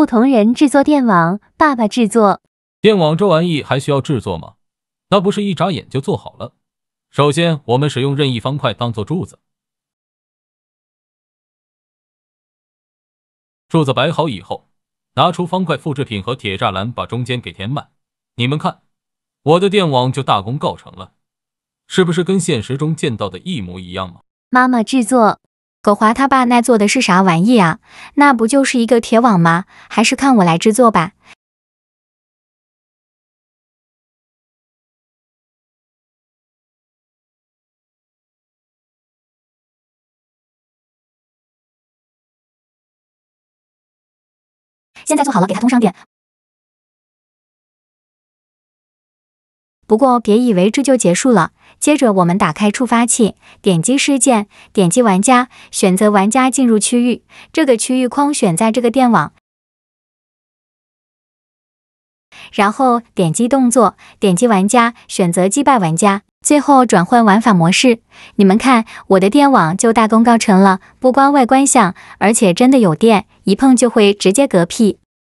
不同人制作电网，爸爸制作电网这玩意还需要制作吗？那不是一眨眼就做好了。首先，我们使用任意方块当做柱子，柱子摆好以后，拿出方块复制品和铁栅栏，把中间给填满。你们看，我的电网就大功告成了，是不是跟现实中见到的一模一样吗？妈妈制作。狗华他爸那做的是啥玩意啊？那不就是一个铁网吗？还是看我来制作吧。现在做好了，给它通上电。不过别以为这就结束了，接着我们打开触发器，点击事件，点击玩家，选择玩家进入区域，这个区域框选在这个电网，然后点击动作，点击玩家，选择击败玩家，最后转换玩法模式。你们看，我的电网就大功告成了，不光外观像，而且真的有电，一碰就会直接嗝屁。